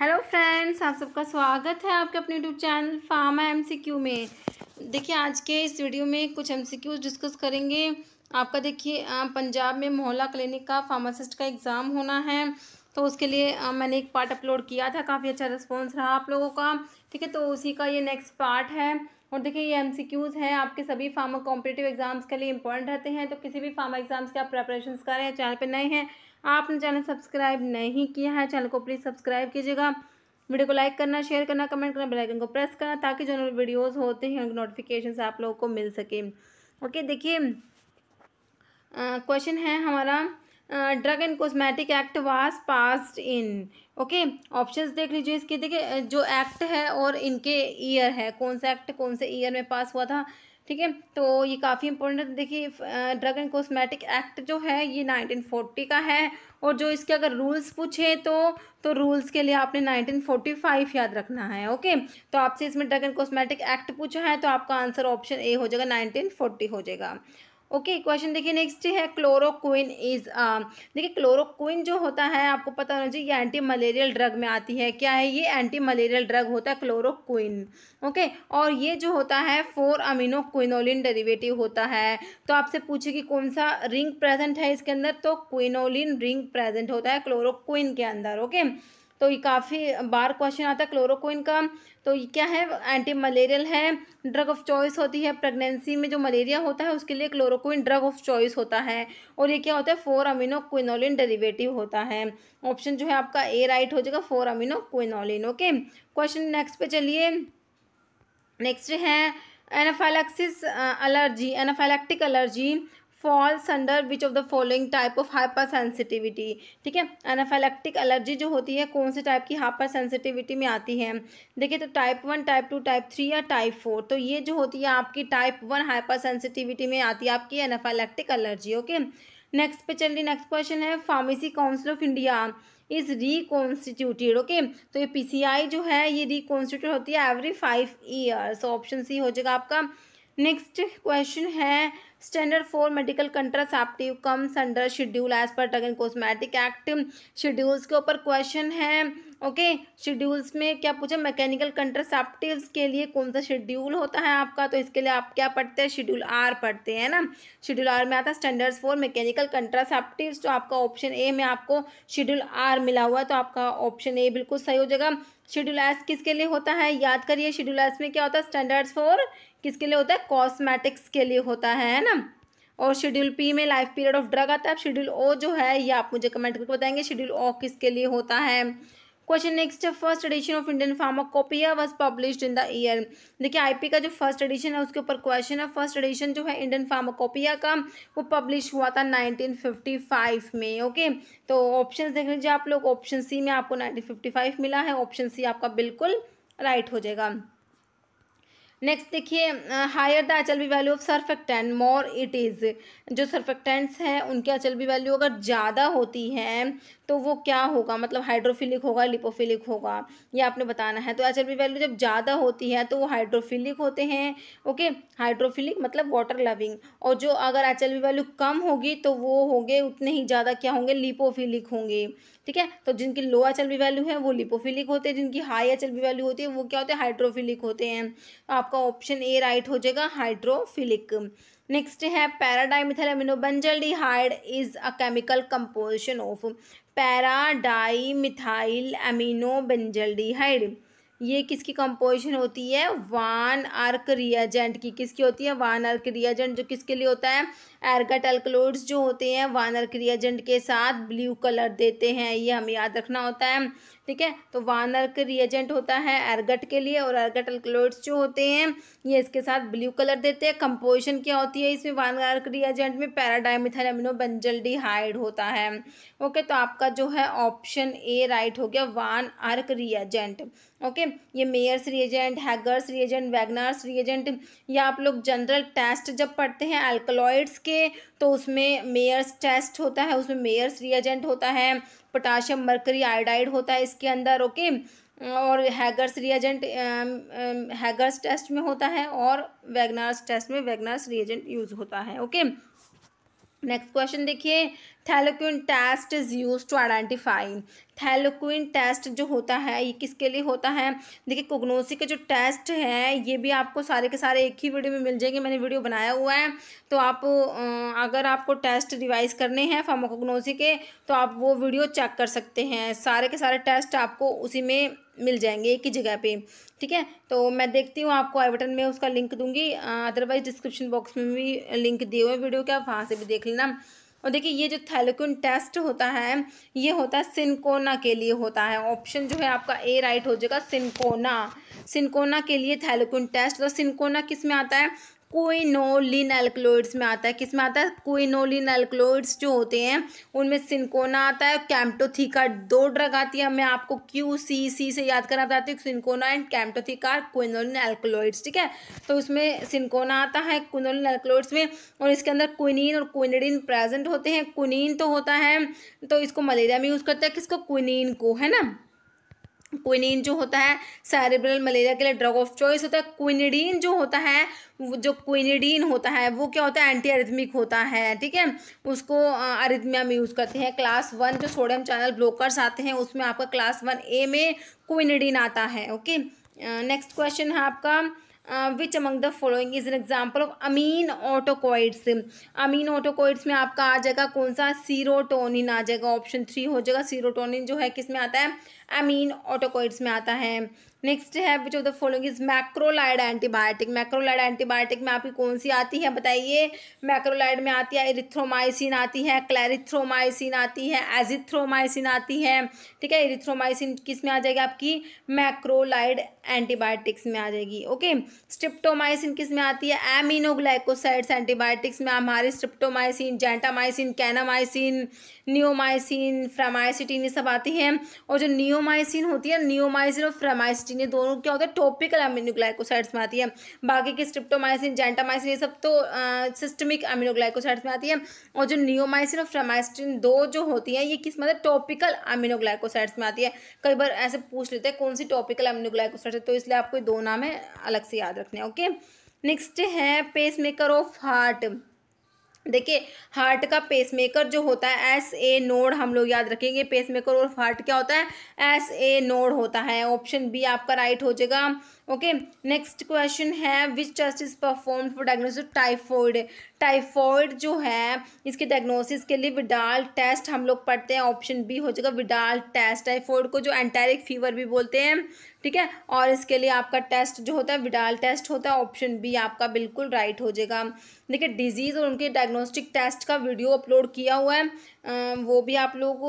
Hello friends आप सबका स्वागत है आपके अपने यूट्यूब चैनल फार्मा एमसीक्यू में देखिए आज के इस वीडियो में कुछ एमसीक्यूज डिस्कस करेंगे आपका देखिए पंजाब में मोहल्ला क्लिनिक का फार्मासिस्ट का एग्ज़ाम होना है तो उसके लिए मैंने एक पार्ट अपलोड किया था काफ़ी अच्छा रिस्पॉन्स रहा आप लोगों का ठीक है तो उसी का ये नेक्स्ट पार्ट है और देखिए ये एम हैं आपके सभी फार्मा कॉम्पिटेटिव एग्जाम्स के लिए इंपॉर्टेंट रहते हैं तो किसी भी फार्मा एग्जाम्स के आप प्रेपरेशन करें चैनल पर नए हैं आपने चैनल सब्सक्राइब नहीं किया है चैनल को प्लीज़ सब्सक्राइब कीजिएगा वीडियो को लाइक करना शेयर करना कमेंट करना बेलाइकन को प्रेस करना ताकि जो वीडियोज़ होते हैं उनकी नोटिफिकेशन आप लोगों को मिल सके ओके देखिए क्वेश्चन है हमारा drug and cosmetic act was passed in okay options देख लीजिए इसके देखिए जो एक्ट है और इनके ईयर है कौन सा एक्ट कौन से ईयर में पास हुआ था ठीक है तो ये काफ़ी इंपॉर्टेंट देखिए ड्रग एंड कॉस्मेटिक एक्ट जो है ये 1940 का है और जो इसके अगर रूल्स पूछे तो तो रूल्स के लिए आपने 1945 याद रखना है ओके तो आपसे इसमें ड्रग एंड कॉस्मेटिक एक्ट पूछा है तो आपका आंसर ऑप्शन ए हो जाएगा 1940 हो जाएगा ओके क्वेश्चन देखिए नेक्स्ट है क्लोरोक्विन इज देखिए क्लोरोक्विन जो होता है आपको पता होना चाहिए ये एंटी मलेरियल ड्रग में आती है क्या है ये एंटी मलेरियल ड्रग होता है क्लोरोक्विन ओके और ये जो होता है फोर अमीनो क्विनोलिन डेरिवेटिव होता है तो आपसे पूछे कि कौन सा रिंग प्रेजेंट है इसके अंदर तो क्विनोलिन रिंग प्रेजेंट होता है क्लोरोक्विन के अंदर ओके okay? तो ये काफ़ी बार क्वेश्चन आता है क्लोरोक्विन का तो ये क्या है एंटी मलेरियल है ड्रग ऑफ चॉइस होती है प्रेगनेंसी में जो मलेरिया होता है उसके लिए क्लोरोक्विन ड्रग ऑफ चॉइस होता है और ये क्या होता है फोर अमीनो क्विनोलिन डेरिवेटिव होता है ऑप्शन जो है आपका ए राइट हो जाएगा four amino quinoline okay question next पे चलिए नेक्स्ट है anaphylaxis allergy anaphylactic allergy falls under which of the following type of hypersensitivity ठीक है एनाफेलेक्टिक एलर्जी जो होती है कौन से टाइप की हाइपर सेंसिटिविटी में आती है देखिए तो type one type two type three या टाइप फोर तो ये जो होती है आपकी टाइप वन हाइपर सेंसिटिविटी में आती है आपकी एनाफेलेक्टिक एलर्जी ओके नेक्स्ट पे रही नेक्स्ट क्वेश्चन है pharmacy council of India is reconstituted okay तो ये आई जो है ये रिकॉन्स्टिट्यूट होती है every five years option C हो जाएगा आपका नेक्स्ट क्वेश्चन है standard for medical contraceptive comes under schedule as per drug and cosmetic act schedules के ऊपर क्वेश्चन है ओके शेड्यूल्स में क्या पूछा मैकेनिकल कंट्रसेप्टिव के लिए कौन सा शेड्यूल होता है आपका तो इसके लिए आप क्या पढ़ते हैं शेड्यूल आर पढ़ते हैं ना शेड्यूल आर में आता है स्टैंडर्ड्स फॉर मैकेनिकल कंट्रासेप्टिव तो आपका ऑप्शन ए में आपको शेड्यूल आर मिला हुआ है तो आपका ऑप्शन ए बिल्कुल सही हो जाएगा शेड्यूल एस किसके लिए होता है याद करिए शेड्यूल एस में क्या होता है स्टैंडर्ड्स फॉर किसके लिए होता है कॉस्मेटिक्स के लिए होता है ना और शेड्यूल पी में लाइफ पीरियड ऑफ ड्रग आता है शेड्यूल ओ जो है ये आप मुझे कमेंट करके बताएंगे शेड्यूल ओ किसके लिए होता है question next first edition of Indian pharmacopoeia was publish in the year देखिए आईपी का जो फर्स्ट एडिशन है उसके ऊपर क्वेश्चन है फर्स्ट एडिशन जो है इंडियन फार्माकोपिया का वो पब्लिश हुआ था 1955 में ओके तो ऑप्शन देख लीजिए आप लोग ऑप्शन सी में आपको 1955 मिला है ऑप्शन सी आपका बिल्कुल राइट हो जाएगा नेक्स्ट देखिए higher the H L B value of surfactant more it is जो सरफेक्टेंट्स हैं उनके अचल बी वैल्यू अगर ज़्यादा होती है तो वो क्या होगा मतलब हाइड्रोफिलिक होगा लिपोफिलिक होगा ये आपने बताना है तो अचल बी वैल्यू जब ज़्यादा होती है तो वो हाइड्रोफिलिक होते हैं ओके हाइड्रोफिलिक मतलब वाटर लविंग और जो अगर अचल बी वैल्यू कम होगी तो वो होंगे उतने ही ज़्यादा क्या होंगे लिपोफिलिक होंगे ठीक है तो जिनकी लो अचल बी वैल्यू है वो लिपोफिलिक होते हैं जिनकी हाई अचल बी वैल्यू होती है वो क्या होते हैं हाइड्रोफिलिक होते हैं आप आपका ऑप्शन ए राइट हो जाएगा हाइड्रोफिलिक नेक्स्ट है para dimethyl aminobenzaldehyde is a chemical composition of para dimethyl aminobenzaldehyde ये किसकी कंपोजिशन होती है वन आर्क रिएजेंट की किसकी होती है वन आर्क रिएजेंट जो किसके लिए होता है एर्गट अल्कलोड्स जो होते हैं वन आर्क रिएजेंट के साथ ब्लू कलर देते हैं ये हमें याद रखना होता है ठीक है तो वानर के रिएजेंट होता है एरगट के लिए और एरगट अल्कलोइड्स जो होते हैं ये इसके साथ ब्लू कलर देते हैं कंपोजिशन क्या होती है इसमें वानर के रिएजेंट में पैराडाइमिथाइल एमिनो बेंजल्डिहाइड होता है ओके तो आपका जो है ऑप्शन ए राइट हो गया वान अर्क रिएजेंट ओके ये Mayer's reagent Hager's reagent Wagner's reagent या आप लोग जनरल टेस्ट जब पढ़ते हैं अल्कलॉइड्स के तो उसमें मेयर्स टेस्ट होता है उसमें मेयर्स रिएजेंट होता है पोटाशियम मरकरी आयोडाइड होता है इसके अंदर ओके और हैगर्स रिएजेंट हैगर्स टेस्ट में होता है और वैगनार्स टेस्ट में वैगनार्स रिएजेंट यूज होता है ओके नेक्स्ट क्वेश्चन देखिए thalleioquin test is use to identify thalleioquin test जो होता है ये किसके लिए होता है देखिए कोग्नोसी के जो टेस्ट हैं ये भी आपको सारे के सारे एक ही वीडियो में मिल जाएंगे मैंने वीडियो बनाया हुआ है तो आप अगर आपको टेस्ट रिवाइज करने हैं फार्माकोग्नोसी के तो आप वो वीडियो चेक कर सकते हैं सारे के सारे टेस्ट आपको उसी में मिल जाएंगे एक ही जगह पे ठीक है तो मैं देखती हूँ आपको आई बटन में उसका लिंक दूंगी अदरवाइज डिस्क्रिप्शन बॉक्स में भी लिंक दिए हुए वीडियो के आप वहाँ से भी देख लेना और देखिए ये जो थैलेकुन टेस्ट होता है ये होता है सिनकोना के लिए होता है ऑप्शन जो है आपका ए राइट हो जाएगा सिनकोना सिनकोना के लिए थैलेकुन टेस्ट और सिनकोना किस में आता है कोइनोलिन अल्कलोइड्स में आता है किस में आता है कोइनोलिन अल्कलोइड्स जो होते हैं उनमें सिंकोना आता है कैम्टोथिका दो ड्रग आती है मैं आपको क्यू सी सी से याद करना चाहती हूँ सिंकोना एंड कैम्टोथिकार कोइनोलिन अल्कलोइड्स ठीक है तो उसमें सिंकोना आता है कोइनोलिन अल्कलोइड्स में और इसके अंदर क्विनिन और क्विनिडिन प्रेजेंट होते हैं क्विनिन तो होता है तो इसको मलेरिया में यूज़ करते हैं किसको क्विनिन को है ना क्विनिन जो होता है सैरिब्रल मलेरिया के लिए ड्रग ऑफ चॉइस होता है क्विनिडीन जो होता है जो क्विनिडीन होता है वो क्या होता है एंटी अरिथमिक होता है ठीक है उसको अरिथमिया में यूज़ करते हैं क्लास वन जो सोडियम चैनल ब्लॉकर्स आते हैं उसमें आपका क्लास वन ए में क्विनिडीन आता है ओके नेक्स्ट क्वेश्चन है आपका which among the following is an example of amine autacoids amine autacoids में आपका आ जाएगा कौन सा सीरोटोनिन आ जाएगा ऑप्शन थ्री हो जाएगा सीरोटोनिन जो है किस में आता है एमीन ऑटोकोइड्स में आता है नेक्स्ट है which of the following is macrolide antibiotic macrolide antibiotic में आपकी कौन सी आती है बताइए मैक्रोलाइड में आती है इरिथ्रोमाइसिन आती है क्लैरिथ्रोमाइसिन आती है एजिथ्रोमाइसिन आती है ठीक है इरिथ्रोमाइसिन किस में आ जाएगी आपकी मैक्रोलाइड एंटीबायोटिक्स में आ जाएगी ओके स्ट्रिप्टोमाइसिन किस में आती है एमिनोग्लाइकोसाइड्स एंटीबायोटिक्स में हमारे streptomycin gentamicin kanamycin neomycin framycetin ये सब आती हैं और जो नियो नियोमाइसिन होती है नियोमाइसिन और फ्रामाइसिन ये दोनों क्या होता है टॉपिकल अमीनोग्लाइकोसाइड्स में आती है बाकी की स्ट्रिप्टोमाइसिन जेंटामाइसिन ये सब तो सिस्टमिक अमीनोग्लाइकोसाइड्स में आती है और जो नियोमाइसिन और फ्रामाइसिन दो जो होती हैं ये किस मतलब टॉपिकल अमीनोग्लाइकोसाइड्स में आती है कई बार ऐसे पूछ लेते हैं कौन सी टॉपिकल अमीनोग्लाइकोसाइड है तो इसलिए आपको दो नाम है अलग से याद रखने ओके नेक्स्ट है पेसमेकर ऑफ हार्ट देखिए हार्ट का पेसमेकर जो होता है एस ए नोड हम लोग याद रखेंगे पेसमेकर और हार्ट क्या होता है एस ए नोड होता है ऑप्शन बी आपका राइट हो जाएगा ओके नेक्स्ट क्वेश्चन है which test is perform for diagnosis typhoid typhoid जो है इसके डायग्नोसिस के लिए विडाल टेस्ट हम लोग पढ़ते हैं ऑप्शन बी हो जाएगा विडाल टेस्ट टाइफॉइड को जो एंटेरिक फीवर भी बोलते हैं ठीक है और इसके लिए आपका टेस्ट जो होता है विडाल टेस्ट होता है ऑप्शन बी आपका बिल्कुल राइट हो जाएगा देखिए डिजीज़ और उनके डायग्नोस्टिक टेस्ट का वीडियो अपलोड किया हुआ है वो भी आप लोग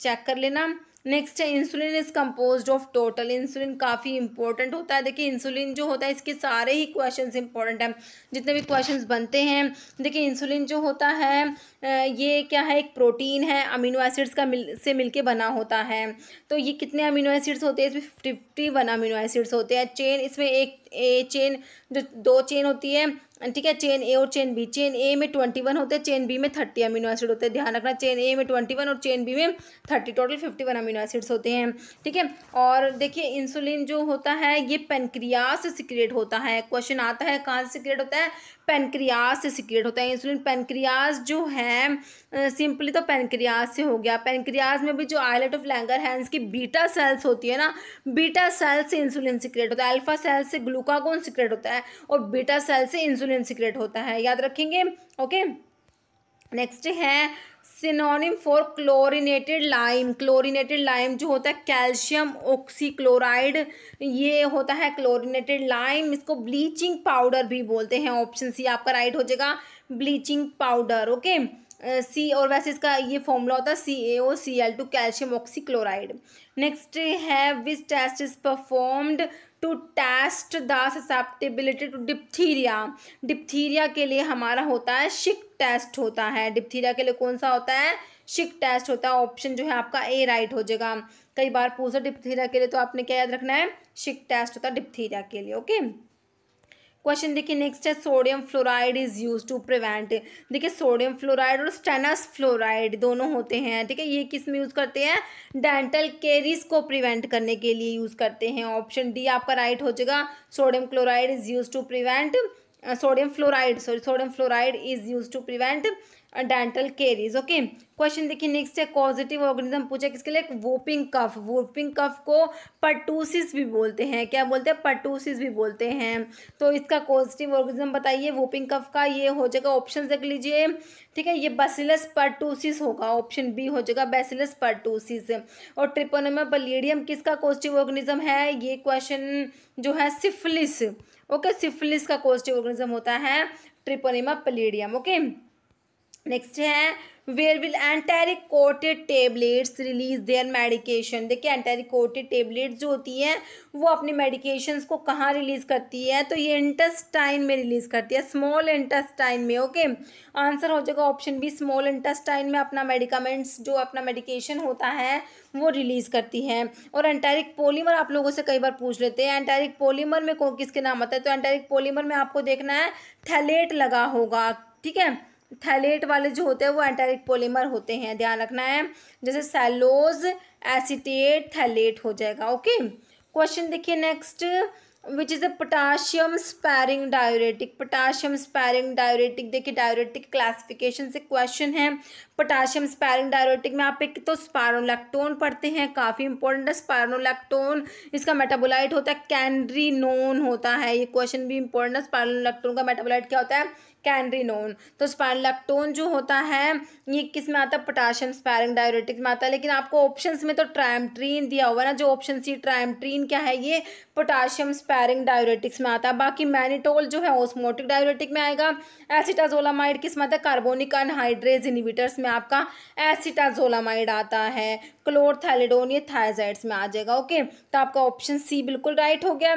चेक कर लेना नेक्स्ट है insulin is compose of total insulin काफ़ी इंपॉर्टेंट होता है देखिए इंसुलिन जो होता है इसके सारे ही क्वेश्चन इंपॉर्टेंट हैं जितने भी क्वेश्चन बनते हैं देखिए इंसुलिन जो होता है ये क्या है एक प्रोटीन है अमीनो एसिड्स का मिल से मिलके बना होता है तो ये कितने अमीनो एसिड्स होते हैं इसमें फिफ्टी वन अमीनो एसिड्स होते हैं चेन इसमें एक ए चेन जो दो चेन होती है ठीक है चेन ए और चेन बी चेन ए में ट्वेंटी वन होते हैं चेन बी में थर्टी अमीनो एसिड होते हैं ध्यान रखना चेन ए में ट्वेंटी वन और चेन बी में thirty total fifty one amino acids होते हैं ठीक है और देखिए इंसुलिन जो होता है ये पेनक्रिया से सिक्रेट होता है क्वेश्चन आता है कहाँ से सिक्रेट होता है पेनक्रिया से सिक्रेट होता है इंसुलिन पेनक्रियाज जो है सिंपली तो पेनक्रिया से हो गया पेनक्रियाज में भी जो आइलेट ऑफ लैंगर है की बीटा सेल्स होती है ना बीटा सेल्स से इंसुलिन सिक्रेट होता है अल्फा सेल्स से ग्लू ग्लूकागोन सिक्रेट होता है और बीटा सेल से इंसुलिन सिक्रेट होता है याद रखेंगे ओके नेक्स्ट है synonym for chlorinated lime chlorinated lime जो होता है कैल्शियम ऑक्सीक्लोराइड ये होता है क्लोरिनेटेड लाइम इसको ब्लीचिंग पाउडर भी बोलते हैं ऑप्शन सी आपका राइट हो जाएगा ब्लीचिंग पाउडर ओके सी और वैसे इसका ये फॉर्मूला होता है C A O C L two calcium oxychloride next है which test is performed to test the susceptibility to diphtheria diphtheria के लिए हमारा होता है शिक टेस्ट होता है डिप्थीरिया के लिए कौन सा होता है शिक टेस्ट होता है ऑप्शन जो है आपका ए राइट हो जाएगा कई बार पूछा डिप्थीरिया के लिए तो आपने क्या याद रखना है शिक टेस्ट होता है डिप्थीरिया के लिए ओके okay? क्वेश्चन देखिए नेक्स्ट है sodium fluoride is use to prevent देखिए सोडियम फ्लोराइड और स्टेनस फ्लोराइड दोनों होते हैं ठीक है ये किस में यूज़ करते हैं डेंटल केरीज को प्रिवेंट करने के लिए यूज़ करते हैं ऑप्शन डी आपका राइट हो जाएगा sodium chloride is use to prevent sodium fluoride sorry sodium fluoride is use to prevent dental caries okay question देखिए नेक्स्ट है कॉजिटिव ऑर्गेनिज्म पूछा किसके लिए वोपिंग कफ वोपिंग कफ को पटूसिस भी बोलते हैं क्या बोलते हैं पटूसिस भी बोलते हैं तो इसका कॉजिटिव ऑर्गेनिज्म बताइए वोपिंग कफ का ये हो जाएगा ऑप्शन देख लीजिए ठीक है ये बेसिलस पर्टूसिस होगा ऑप्शन बी हो जाएगा बेसिलस पर्टूसिस और ट्रिपोनोमा बलेडियम किसका कॉजिटिव ऑर्गेनिज्म है ये क्वेश्चन जो है सिफलिस ओके सिफलिस का कॉजिटिव ऑर्गेनिज्म होता है ट्रिपोनिमा पलेडियम ओके नेक्स्ट है where will enteric coated tablets release their medication देखिए एंटेरिक कोटेड टेबलेट्स जो होती हैं वो अपनी मेडिकेशंस को कहाँ रिलीज़ करती है तो ये इंटेस्टाइन में रिलीज़ करती है स्मॉल इंटेस्टाइन में ओके आंसर हो जाएगा ऑप्शन बी स्मॉल इंटेस्टाइन में अपना मेडिकामेंट्स जो अपना मेडिकेशन होता है वो रिलीज़ करती है और एंटेरिक पोलीमर आप लोगों से कई बार पूछ लेते हैं एंटेरिक पोलीमर में किसके नाम आता है तो एंटेरिक पोलीमर में आपको देखना है थैलेट लगा होगा ठीक है थैलेट वाले जो होते हैं वो एंटेरिक पोलीमर होते हैं ध्यान रखना है जैसे सेलोज एसिटेट थैलेट हो जाएगा ओके क्वेश्चन देखिए next which is a potassium sparing diuretic potassium sparing diuretic देखिए डायोरेटिक क्लासिफिकेशन से क्वेश्चन है पोटाशियम स्पायरन डायरोटिक में आप एक तो स्पायरोलैक्टोन पढ़ते हैं काफ़ी इंपॉर्टेंट है स्पायरोलैक्टोन इसका मेटाबोलाइट होता है नोन होता है ये क्वेश्चन भी इंपॉर्टेंट है स्पायरोलैक्टोन का मेटाबोलाइट क्या होता है नोन तो स्पायरोलैक्टोन जो होता है ये किस में आता है पोटाशियम स्पायरन डायरोटिक में आता है लेकिन आपको ऑप्शन में तो ट्रायमट्रीन दिया हुआ ना जो ऑप्शन सी ट्रायमट्रीन क्या है ये पोटाशियम स्पायरिंग डायोरेटिक्स में आता है बाकी मैनिटोल जो है ऑस्मोटिक डायोरेटिक में आएगा एसिटाजोलामाइड किस में आता है कार्बोनिक अनहाइड्रेज इनिविटर्स में में आपका एसिटाजोलामाइड आता है क्लोरथैलिडोन ये थाइजाइड्स में आ जाएगा ओके तो आपका ऑप्शन सी बिल्कुल राइट हो गया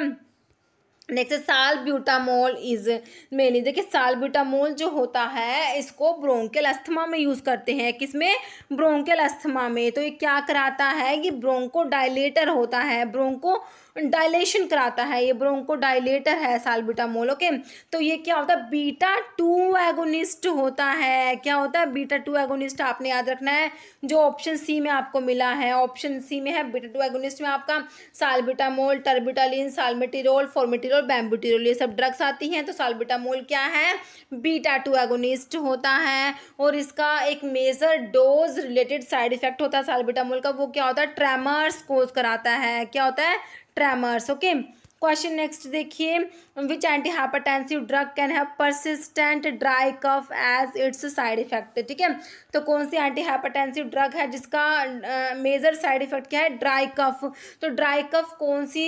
नेक्स्ट साल ब्यूटामोल इज मेनली देखिए साल ब्यूटामोल जो होता है इसको ब्रोंकेल अस्थमा में यूज़ करते हैं किसमें ब्रोंकेल अस्थमा में तो ये क्या कराता है कि ब्रोंको डायलेटर होता है ब्रोंको डायलेशन कराता है ये ब्रोंको डायलेटर है सालबिटामोल ओके तो ये क्या होता है बीटा टू एगोनिस्ट होता है क्या होता है बीटा टू एगोनिस्ट आपने याद रखना है जो ऑप्शन सी में आपको मिला है ऑप्शन सी में है बीटा टू एगोनिस्ट में आपका सालबिटामोल टर्बिटालिन सालमेटिरोल फॉर्मेटिरोल बैम्बुटिरोल ये सब ड्रग्स आती हैं तो सालबिटामोल क्या है बीटा टू एगोनिस्ट होता है और इसका एक major dose related side effect होता है सालबिटामोल का वो क्या होता है ट्रेमर्स कोज कराता है क्या होता है ट्रैमर्स ओके क्वेश्चन नेक्स्ट देखिए which anti hypertensive drug can have persistent dry cough as its side effect ठीक है तो कौन सी एंटी हाइपरटेंसिव ड्रग है जिसका मेजर साइड इफेक्ट क्या है ड्राई कफ तो ड्राई कफ कौन सी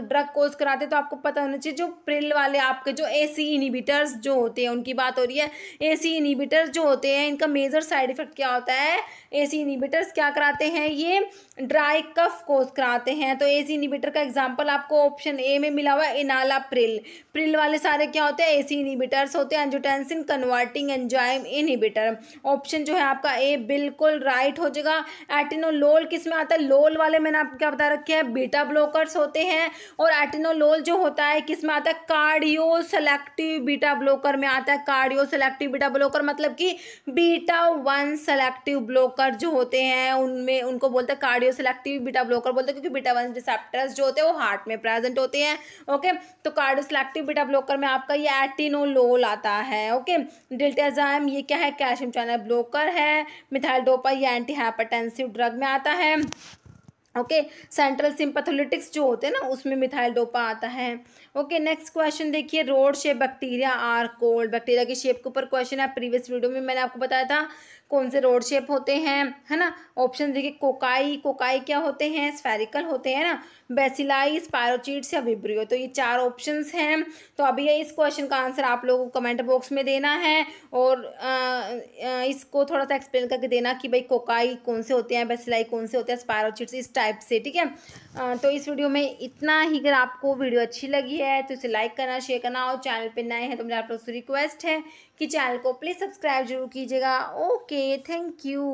ड्रग कोज कराते हैं तो आपको पता होना चाहिए जो प्रिल वाले आपके जो ए सी इनिबिटर्स जो होते हैं उनकी बात हो रही है ए सी इनिबिटर्स जो होते हैं इनका मेजर साइड इफेक्ट क्या होता है ए सी इनिबिटर्स क्या कराते हैं ये ड्राई कफ कोज कराते हैं तो ए सी इनिबिटर का एग्जाम्पल आपको ऑप्शन ए में मिला हुआ है इनाला प्रिल प्रिल वाले सारे क्या होते हैं एसी इनिबिटर्स होते हैं angiotensin converting enzyme inhibitor option जो है आपका ए बिल्कुल राइट हो जाएगा एटिनोलोल किस में आता है लोल वाले मैंने आपको क्या बता रखे हैं बीटा ब्लॉकर्स होते हैं और एटिनोलोल जो होता है किस में आता है कार्डियो सेलेक्टिव बीटा ब्लॉकर में आता है कार्डियो सेलेक्टिव बीटा ब्लॉकर मतलब कि बीटा वन सेलेक्टिव ब्लॉकर जो होते हैं उनमें उनको बोलते हैं कार्डियो सेलेक्टिव बीटा ब्लॉकर बोलते हैं क्योंकि बीटा वन रिसेप्टर्स जो होते हैं वो हार्ट में प्रेजेंट होते हैं ओके तो कार्डियो सेलेक्टिव बीटा ब्लॉकर में आपका ये एटिनोलोल आता है ओके डिल्टेजाम ये क्या है कैल्शियम चैनल ब्लॉकर है मिथाइल डोपा ये एंटी हाइपरटेंसिव ड्रग में आता है ओके सेंट्रल सिंपथोलिटिक्स जो होते हैं ना उसमें मिथाइल डोपा आता है ओके नेक्स्ट क्वेश्चन देखिए rod shape bacteria are called bacteria के शेप के ऊपर क्वेश्चन है प्रीवियस वीडियो में मैंने आपको बताया था कौन से रोड शेप होते हैं है ना ऑप्शन देखिए कोकाई कोकाई क्या होते हैं स्फेरिकल होते हैं ना बेसिलाई स्पायरोचिट्स या विब्रियो तो ये चार ऑप्शन हैं तो अभी ये इस क्वेश्चन का आंसर आप लोगों को कमेंट बॉक्स में देना है और आ, आ, इसको थोड़ा सा एक्सप्लेन करके देना कि भाई कोकाई कौन से होते हैं बेसिलाई कौन से होते हैं स्पायरोचिट्स इस टाइप से ठीक है तो इस वीडियो में इतना ही अगर आपको वीडियो अच्छी लगी है तो इसे लाइक करना शेयर करना और चैनल पर नए हैं तो मेरा आप लोग से रिक्वेस्ट है कि चैनल को प्लीज़ सब्सक्राइब जरूर कीजिएगा ओके थैंक यू